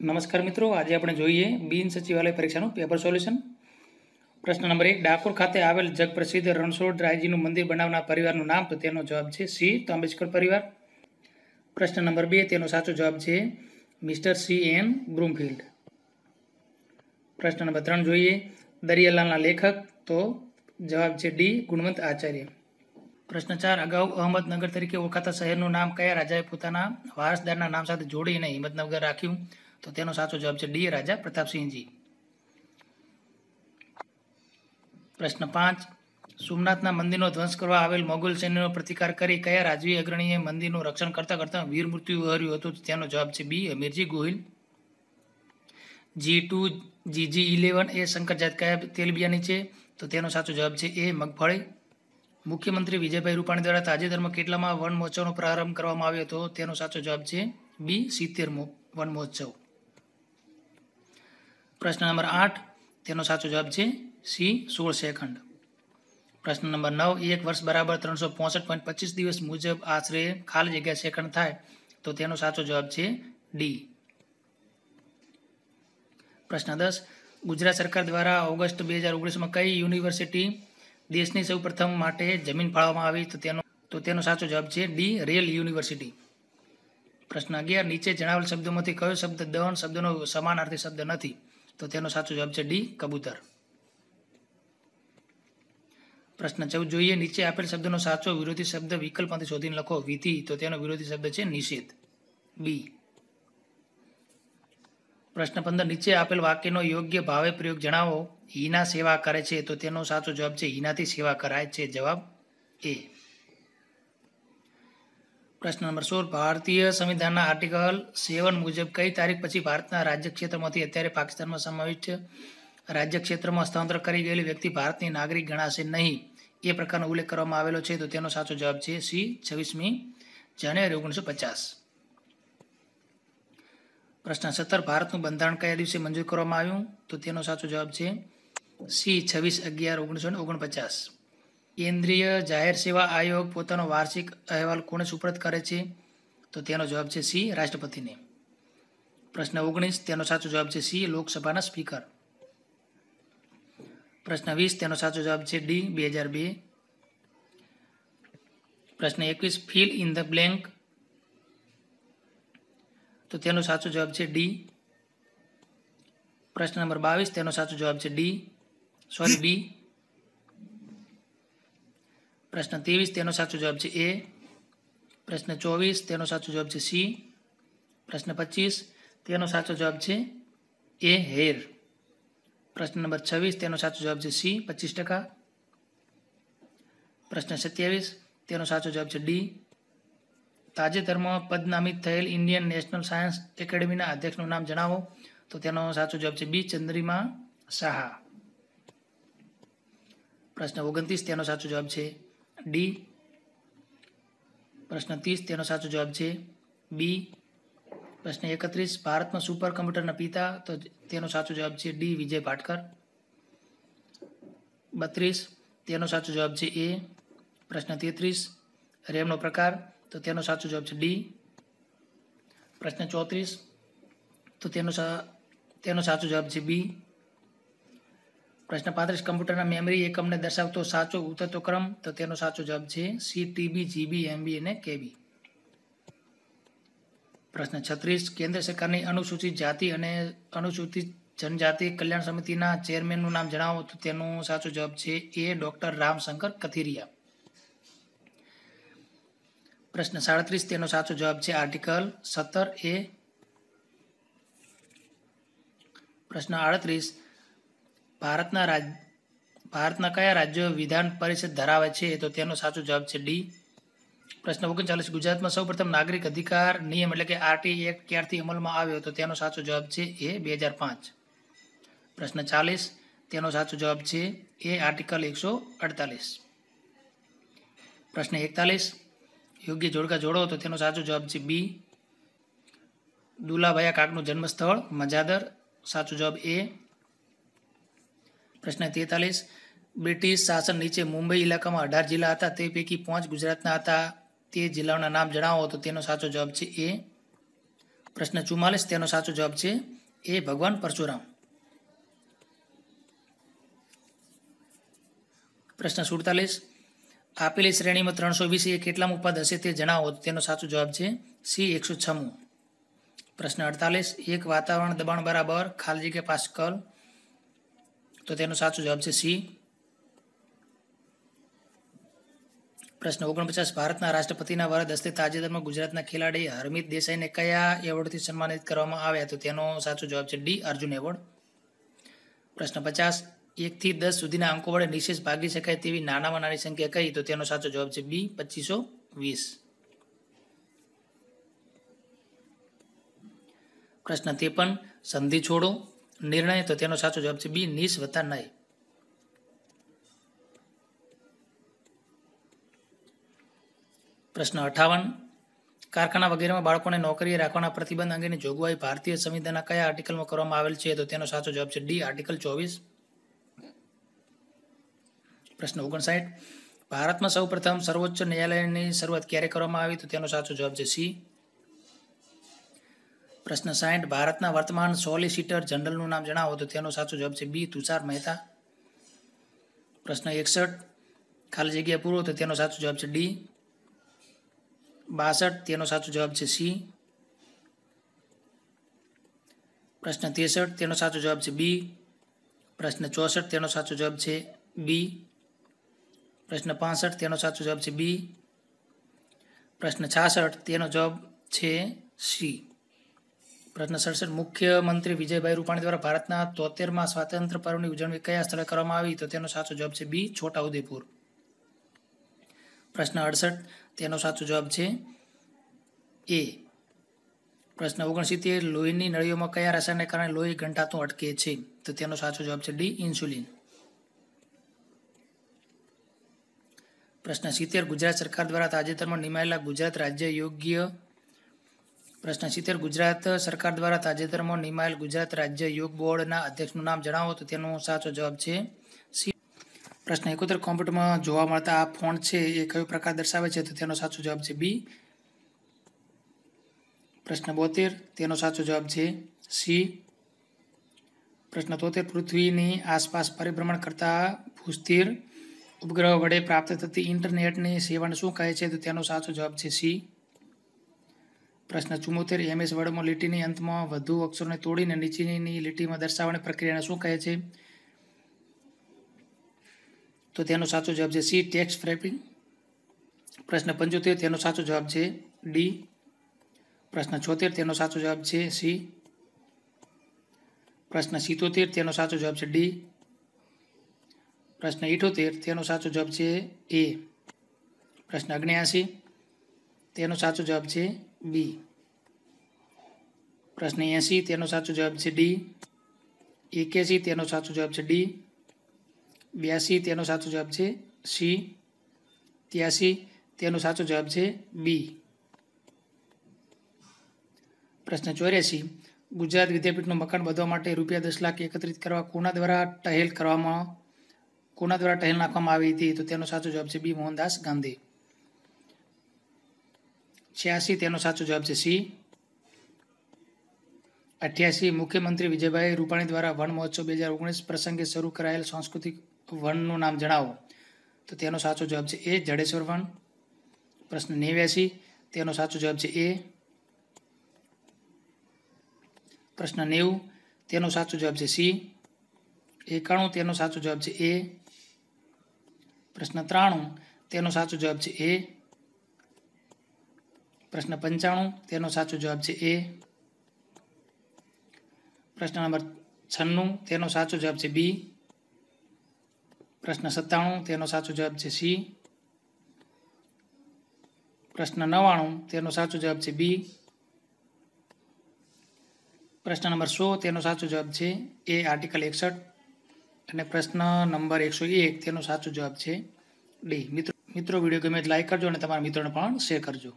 નમસ્કાર મિત્રો આજે આપણે જોઈએ બિન સચિવાલય પરીક્ષાનું પેપર સોલ્યુશન પ્રશ્ન નંબર એક ડાકોર ખાતે આવેલ જગપ્રસિદ્ધ રણછોડ રાયજીનું મંદિર બનાવનાર પરિવારનું નામ તો તેનો જવાબ છે સી તો આંબેડકર પરિવાર પ્રશ્ન નંબર બે તેનો સાચો જવાબ છે મિસ્ટર સી એન બ્રૂમફિલ્ડ પ્રશ્ન નંબર ત્રણ જોઈએ દરિયાલાલના લેખક તો જવાબ છે ડી ગુણવંત આચાર્ય પ્રશ્ન ચાર અગાઉ અહમદનગર તરીકે ઓળખાતા શહેરનું નામ કયા રાજાએ પોતાના વારસદારના નામ સાથે જોડીને હિંમતનગર રાખ્યું તો તેનો સાચો જવાબ છે ડી રાજા પ્રતાપસિંહજી પ્રશ્ન પાંચ સોમનાથના મંદિરનો ધ્વંસ કરવા આવેલ મોગલ સૈન્યનો પ્રતિકાર કરી કયા રાજવી અગ્રણીએ મંદિરનું રક્ષણ કરતા કરતાં વીર મૃત્યુ વહર્યું હતું તેનો જવાબ છે બી અમીરજી Gohil G two GG eleven એ શંકર જાત કયા તેલબિયાની છે તો તેનો સાચો જવાબ છે એ મગફળી મુખ્યમંત્રી વિજયભાઈ રૂપાણી દ્વારા તાજેતરમાં કેટલામાં વન મહોત્સવનો પ્રારંભ કરવામાં આવ્યો હતો તેનો સાચો જવાબ છે બી સિત્તેરમો વન મહોત્સવ પ્રશ્ન નંબર આઠ તેનો સાચો જવાબ છે સી સોળ સેકન્ડ પ્રશ્ન નંબર નવ એક વર્ષ બરાબર ત્રણસો પોસઠ પોઈન્ટ પચીસ દિવસ મુજબ આશરે ખાલી જગ્યા સેકન્ડ થાય તો તેનો સાચો જવાબ છે ડી પ્રશ્ન દસ ગુજરાત સરકાર દ્વારા ઓગસ્ટ બે હજાર ઓગણીસમાં કઈ યુનિવર્સિટી દેશની સૌ પ્રથમ માટે જમીન ફાળવવામાં આવી તો તેનો તો તેનો સાચો જવાબ છે ડી રેલ યુનિવર્સિટી પ્રશ્ન અગિયાર નીચે જણાવેલ શબ્દોમાંથી કયો શબ્દ દહન શબ્દનો સમાનાર્થી શબ્દ નથી તો તેનો સાચો જવાબ છે ડી કબૂતર પ્રશ્ન ચૌદ જોઈએ નીચે આપેલ શબ્દનો સાચો વિરોધી શબ્દ વિકલ્પમાંથી શોધીને લખો વિધિ તો તેનો વિરોધી શબ્દ છે નિષેધ બી પ્રશ્ન પંદર નીચે આપેલ વાક્યનો યોગ્ય ભાવે પ્રયોગ જણાવો હિના સેવા કરે છે તો તેનો સાચો જવાબ છે હિનાથી સેવા કરાય છે જવાબ એ પ્રશ્ન નંબર સોળ ભારતીય સંવિધાનના આર્ટિકલ સેવન મુજબ કઈ તારીખ પછી ભારતના રાજ્ય ક્ષેત્રમાંથી અત્યારે પાકિસ્તાનમાં સમાવિષ્ટ છે રાજ્ય ક્ષેત્રમાં સ્થળાંતર કરી ગયેલી વ્યક્તિ ભારતની નાગરિક ગણાશે નહીં એ પ્રકારનો ઉલ્લેખ કરવામાં આવેલો છે તો તેનો સાચો જવાબ છે સી છવ્વીસમી જાન્યુઆરી ઓગણીસો પચાસ પ્રશ્ન સત્તર ભારતનું બંધારણ કયા દિવસે મંજૂર કરવામાં આવ્યું તો તેનો સાચો જવાબ છે સી છવ્વીસ અગિયાર ઓગણીસો ઓગણપચાસ કેન્દ્રીય જાહેર સેવા આયોગ પોતાનો વાર્ષિક અહેવાલ કોને સુપ્રત કરે છે તો તેનો જવાબ છે સી રાષ્ટ્રપતિને પ્રશ્ન ઓગણીસ તેનો સાચો જવાબ છે સી લોકસભાના સ્પીકર પ્રશ્ન વીસ તેનો સાચો જવાબ છે ડી બે હજાર બે પ્રશ્ન એકવીસ ફિલ ઇન ધ બ્લેન્ક તો તેનો સાચો જવાબ છે ડી પ્રશ્ન નંબર બાવીસ તેનો સાચો જવાબ છે ડી સોરી બી પ્રશ્ન ત્રેવીસ તેનો સાચો જવાબ છે એ પ્રશ્ન ચોવીસ તેનો સાચો જવાબ છે સી પ્રશ્ન પચીસ તેનો સાચો જવાબ છે એ હેર પ્રશ્ન નંબર છવ્વીસ તેનો સાચો જવાબ છે સી પચીસ ટકા પ્રશ્ન સત્યાવીસ તેનો સાચો જવાબ છે ડી તાજેતરમાં પદનામિત થયેલ ઇન્ડિયન નેશનલ સાયન્સ એકેડમીના અધ્યક્ષનું નામ જણાવો તો તેનો સાચો જવાબ છે બી ચંદ્રિમા સાહા પ્રશ્ન ઓગણત્રીસ તેનો સાચો જવાબ છે ડી પ્રશ્ન ત્રીસ તેનો સાચો જવાબ છે બી પ્રશ્ન એકત્રીસ ભારતમાં સુપર કમ્પ્યુટરના પિતા તો તેનો સાચો જવાબ છે ડી વિજય ભાટકર બત્રીસ તેનો સાચો જવાબ છે એ પ્રશ્ન તેત્રીસ રેમનો પ્રકાર તો તેનો સાચો જવાબ છે ડી પ્રશ્ન ચોત્રીસ તો તેનો તેનો સાચો જવાબ છે બી પ્રશ્ન પાંત્રીસ કમ્પ્યુટરના મેમરી એકમને દર્શાવતો સાચો ઉતરતો ક્રમ તો તેનો સાચો જવાબ છે સી ટીબી જીબી એમબી અને કેબી પ્રશ્ન છત્રીસ કેન્દ્ર સરકારની અનુસૂચિત જાતિ અને અનુસૂચિત જનજાતિ કલ્યાણ સમિતિના ચેરમેનનું નામ જણાવો તો તેનો સાચો જવાબ છે એ ડોક્ટર રામશંકર કથિરિયા પ્રશ્ન સાડત્રીસ તેનો સાચો જવાબ છે આર્ટિકલ સત્તર એ પ્રશ્ન આડત્રીસ ભારતના રાજ ભારતના કયા રાજ્યો વિધાન પરિષદ ધરાવે છે તો તેનો સાચો જવાબ છે ડી પ્રશ્ન ઓગણચાલીસ ગુજરાતમાં સૌપ્રથમ નાગરિક અધિકાર નિયમ એટલે કે આરટી એક્ટ ક્યારથી અમલમાં આવ્યો તો તેનો સાચો જવાબ છે એ બે હજાર પાંચ પ્રશ્ન ચાલીસ તેનો સાચો જવાબ છે એ આર્ટિકલ એકસો અડતાલીસ પ્રશ્ન એકતાલીસ યોગ્ય જોડકા જોડો તો તેનો સાચો જવાબ છે બી દુલાભાયા કાકનું જન્મસ્થળ મજાદર સાચો જવાબ એ પ્રશ્ન તેતાલીસ બ્રિટિશ શાસન નીચે મુંબઈ ઇલાકામાં અઢાર જિલ્લા હતા તે પૈકી પાંચ ગુજરાતના હતા તે જિલ્લાઓના નામ જણાવો તો તેનો સાચો જવાબ છે એ પ્રશ્ન ચુમ્માલીસ તેનો સાચો જવાબ છે એ ભગવાન પરશુરામ પ્રશ્ન સુડતાલીસ આપેલી શ્રેણીમાં ત્રણસો વીસ એ કેટલામું પદ હશે તે જણાવો તેનો સાચો જવાબ છે સી એકસો છમું પ્રશ્ન અડતાલીસ એક વાતાવરણ દબાણ બરાબર ખાલજી કે પાસ્કલ તો તેનો સાચો જવાબ છે સી પ્રશ્ન ઓગણપચાસ ભારતના રાષ્ટ્રપતિના વરદ હસ્તે તાજેતરમાં ગુજરાતના ખેલાડી હરમિત દેસાઈને કયા એવોર્ડથી સન્માનિત કરવામાં આવ્યા તો તેનો સાચો જવાબ છે ડી અર્જુન એવોર્ડ પ્રશ્ન પચાસ એકથી દસ સુધીના અંકો વડે નિશેષ ભાગી શકાય તેવી નાનામાં નાની સંખ્યા કહી તો તેનો સાચો જવાબ છે બી પચીસો વીસ પ્રશ્ન તેપન સંધિ છોડો નિર્ણય તો તેનો સાચો જવાબ છે બી નિસ વત્તા નય પ્રશ્ન અઠાવન કારખાના વગેરેમાં બાળકોને નોકરીએ રાખવાના પ્રતિબંધ અંગેની જોગવાઈ ભારતીય સંવિધાનના કયા આર્ટિકલમાં કરવામાં આવેલ છે તો તેનો સાચો જવાબ છે ડી આર્ટિકલ ચોવીસ પ્રશ્ન ઓગણસાઠ ભારતમાં સૌપ્રથમ સર્વોચ્ચ ન્યાયાલયની શરૂઆત ક્યારે કરવામાં આવી તો તેનો સાચો જવાબ છે સી પ્રશ્ન સાઠ ભારતના વર્તમાન સોલિસિટર જનરલનું નામ જણાવો તો તેનો સાચો જવાબ છે બી તુષાર મહેતા પ્રશ્ન એકસઠ ખાલી જગ્યા પૂરો તો તેનો સાચો જવાબ છે ડી બાસઠ તેનો સાચો જવાબ છે સી પ્રશ્ન ત્રેસઠ તેનો સાચો જવાબ છે બી પ્રશ્ન ચોસઠ તેનો સાચો જવાબ છે બી પ્રશ્ન પાસઠ તેનો સાચો જવાબ છે બી પ્રશ્ન છાસઠ તેનો જવાબ છે સી પ્રશ્ન સડસઠ મુખ્યમંત્રી વિજયભાઈ રૂપાણી દ્વારા ભારતના તોતેરમાં સ્વાતંત્ર્ય પર્વની ઉજવણી કયા સ્થળે કરવામાં આવી તો તેનો સાચો જવાબ છે બી છોટાઉદેપુર પ્રશ્ન અડસઠ તેનો સાચો જવાબ છે એ પ્રશ્ન ઓગણસિત્તેર લોહીની નળીઓમાં કયા રસાયણને કારણે લોહી ઘંટાતું અટકે છે તો તેનો સાચો જવાબ છે ડી ઇન્સ્યુલિન પ્રશ્ન સિત્તેર ગુજરાત સરકાર દ્વારા તાજેતરમાં નિમાયેલા ગુજરાત રાજ્ય યોગ્ય પ્રશ્ન સિત્તેર ગુજરાત સરકાર દ્વારા તાજેતરમાં નિમાયેલ ગુજરાત રાજ્ય યોગ બોર્ડના અધ્યક્ષનું નામ જણાવો તો તેનો સાચો જવાબ છે સી પ્રશ્ન એકોતેર કોમ્પ્યુટરમાં જોવા મળતા આ ફોન છે એ કયો પ્રકાર દર્શાવે છે તો તેનો સાચો જવાબ છે બી પ્રશ્ન બોતેર તેનો સાચો જવાબ છે સી પ્રશ્ન તોતેર પૃથ્વીની આસપાસ પરિભ્રમણ કરતા ભૂસ્થિર ઉપગ્રહ વડે પ્રાપ્ત થતી ઇન્ટરનેટની સેવાને શું કહે છે તો તેનો સાચો જવાબ છે સી પ્રશ્ન ચુમોતેર એમએસ વર્ડમાં લીટીની અંતમાં વધુ અક્ષરોને તોડીને નીચેની લીટીમાં દર્શાવવાની પ્રક્રિયાને શું કહે છે તો તેનો સાચો જવાબ છે સી ટેક્સ ફ્રેપિંગ પ્રશ્ન પંચોતેર તેનો સાચો જવાબ છે ડી પ્રશ્ન છોતેર તેનો સાચો જવાબ છે સી પ્રશ્ન સિત્તોતેર તેનો સાચો જવાબ છે ડી પ્રશ્ન ઇઠોતેર તેનો સાચો જવાબ છે એ પ્રશ્ન અગ્નિયાસી તેનો સાચો જવાબ છે બી પ્રશ્ન એસી તેનો સાચો જવાબ છે ડી એક્યાસી તેનો સાચો જવાબ છે ડી બ્યાસી તેનો સાચો જવાબ છે સી ત્યાસી તેનો સાચો જવાબ છે બી પ્રશ્ન ચોર્યાસી ગુજરાત વિદ્યાપીઠનું મકાન બાંધવા માટે રૂપિયા દસ લાખ એકત્રિત કરવા કોના દ્વારા ટહેલ કરવામાં કોના દ્વારા ટહેલ નાખવામાં આવી હતી તો તેનો સાચો જવાબ છે બી મોહનદાસ ગાંધી છ્યાસી તેનો સાચો જવાબ છે સી અઠ્યાસી મુખ્યમંત્રી વિજયભાઈ રૂપાણી દ્વારા વન મહોત્સવ બે હજાર ઓગણીસ પ્રસંગે શરૂ કરાયેલ સાંસ્કૃતિક વનનું નામ જણાવો તો તેનો સાચો જવાબ છે એ જડેશ્વર વન પ્રશ્ન નેવ્યાસી તેનો સાચો જવાબ છે એ પ્રશ્ન નેવું તેનો સાચો જવાબ છે સી એકાણું તેનો સાચો જવાબ છે એ પ્રશ્ન ત્રાણું તેનો સાચો જવાબ છે એ પ્રશ્ન પંચાણું તેનો સાચો જવાબ છે એ પ્રશ્ન નંબર છન્નું તેનો સાચો જવાબ છે બી પ્રશ્ન સત્તાણું તેનો સાચો જવાબ છે સી પ્રશ્ન નવ્વાણું તેનો સાચો જવાબ છે બી પ્રશ્ન નંબર સો તેનો સાચો જવાબ છે એ આર્ટિકલ એકસઠ અને પ્રશ્ન નંબર એકસો એક તેનો સાચો જવાબ છે ડી મિત્રો મિત્રો વિડીયો ગમે લાઈક કરજો અને તમારા મિત્રોને પણ શેર કરજો